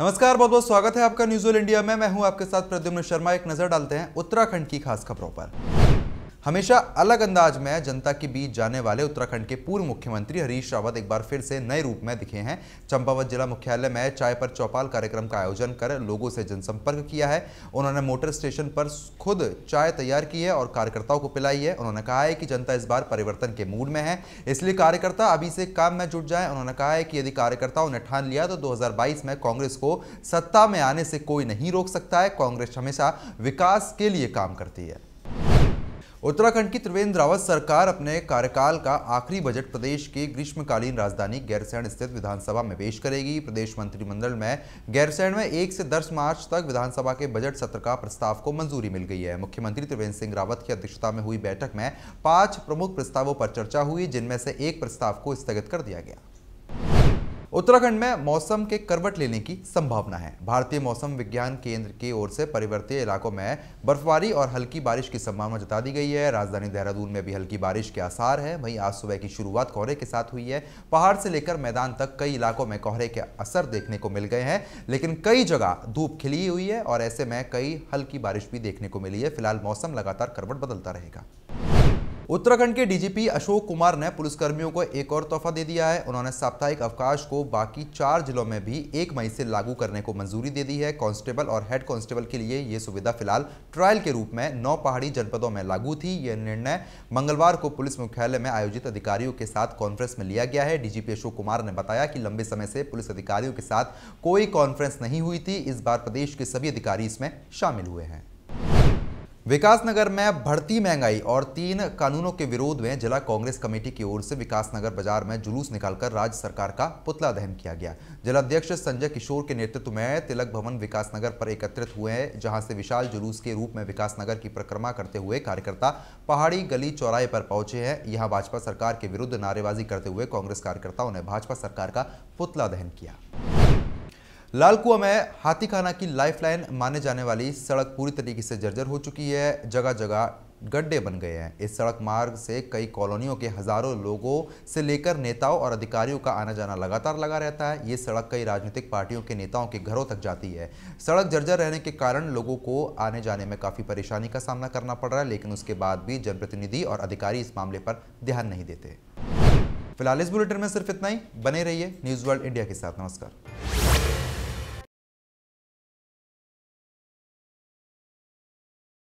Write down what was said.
नमस्कार बहुत बहुत स्वागत है आपका न्यूज इंडिया में मैं हूं आपके साथ प्रद्युम्न शर्मा एक नजर डालते हैं उत्तराखंड की खास खबरों पर हमेशा अलग अंदाज में जनता के बीच जाने वाले उत्तराखंड के पूर्व मुख्यमंत्री हरीश रावत एक बार फिर से नए रूप में दिखे हैं चंपावत जिला मुख्यालय में चाय पर चौपाल कार्यक्रम का आयोजन कर लोगों से जनसंपर्क किया है उन्होंने मोटर स्टेशन पर खुद चाय तैयार की है और कार्यकर्ताओं को पिलाई है उन्होंने कहा है कि जनता इस बार परिवर्तन के मूड में है इसलिए कार्यकर्ता अभी से काम में जुट जाए उन्होंने कहा है कि यदि कार्यकर्ताओं ने ठान लिया तो दो में कांग्रेस को सत्ता में आने से कोई नहीं रोक सकता है कांग्रेस हमेशा विकास के लिए काम करती है उत्तराखंड की त्रिवेंद्र रावत सरकार अपने कार्यकाल का आखिरी बजट प्रदेश की ग्रीष्मकालीन राजधानी गैरसैन स्थित विधानसभा में पेश करेगी प्रदेश मंत्रिमंडल में गैरसैन में एक से दस मार्च तक विधानसभा के बजट सत्र का प्रस्ताव को मंजूरी मिल गई है मुख्यमंत्री त्रिवेंद्र सिंह रावत की अध्यक्षता में हुई बैठक में पांच प्रमुख प्रस्तावों पर चर्चा हुई जिनमें से एक प्रस्ताव को स्थगित कर दिया गया उत्तराखंड में मौसम के करवट लेने की संभावना है भारतीय मौसम विज्ञान केंद्र की ओर से परिवर्तीय इलाकों में बर्फबारी और हल्की बारिश की संभावना जता दी गई है राजधानी देहरादून में भी हल्की बारिश के आसार है वहीं आज सुबह की शुरुआत कोहरे के साथ हुई है पहाड़ से लेकर मैदान तक कई इलाकों में कोहरे के असर देखने को मिल गए हैं लेकिन कई जगह धूप खिली हुई है और ऐसे में कई हल्की बारिश भी देखने को मिली है फिलहाल मौसम लगातार करवट बदलता रहेगा उत्तराखंड के डीजीपी अशोक कुमार ने पुलिसकर्मियों को एक और तोहफा दे दिया है उन्होंने साप्ताहिक अवकाश को बाकी चार जिलों में भी एक मई से लागू करने को मंजूरी दे दी है कांस्टेबल और हेड कांस्टेबल के लिए ये सुविधा फिलहाल ट्रायल के रूप में नौ पहाड़ी जनपदों में लागू थी यह निर्णय मंगलवार को पुलिस मुख्यालय में आयोजित अधिकारियों के साथ कॉन्फ्रेंस में लिया गया है डीजीपी अशोक कुमार ने बताया कि लंबे समय से पुलिस अधिकारियों के साथ कोई कॉन्फ्रेंस नहीं हुई थी इस बार प्रदेश के सभी अधिकारी इसमें शामिल हुए हैं विकासनगर में बढ़ती महंगाई और तीन कानूनों के विरोध में जिला कांग्रेस कमेटी की ओर से विकासनगर बाजार में जुलूस निकालकर राज्य सरकार का पुतला दहन किया गया जिलाध्यक्ष संजय किशोर के नेतृत्व में तिलक भवन विकासनगर पर एकत्रित हुए जहां से विशाल जुलूस के रूप में विकासनगर की परिक्रमा करते हुए कार्यकर्ता पहाड़ी गली चौराहे पर पहुंचे हैं यहाँ भाजपा सरकार के विरुद्ध नारेबाजी करते हुए कांग्रेस कार्यकर्ताओं ने भाजपा सरकार का पुतला दहन किया लाल कुआ में हाथीखाना की लाइफलाइन माने जाने वाली सड़क पूरी तरीके से जर्जर हो चुकी है जगह जगह गड्ढे बन गए हैं इस सड़क मार्ग से कई कॉलोनियों के हजारों लोगों से लेकर नेताओं और अधिकारियों का आना जाना लगातार लगा रहता है ये सड़क कई राजनीतिक पार्टियों के नेताओं के घरों तक जाती है सड़क जर्जर रहने के कारण लोगों को आने जाने में काफ़ी परेशानी का सामना करना पड़ रहा है लेकिन उसके बाद भी जनप्रतिनिधि और अधिकारी इस मामले पर ध्यान नहीं देते फिलहाल इस बुलेटिन में सिर्फ इतना ही बने रहिए न्यूज़ वर्ल्ड इंडिया के साथ नमस्कार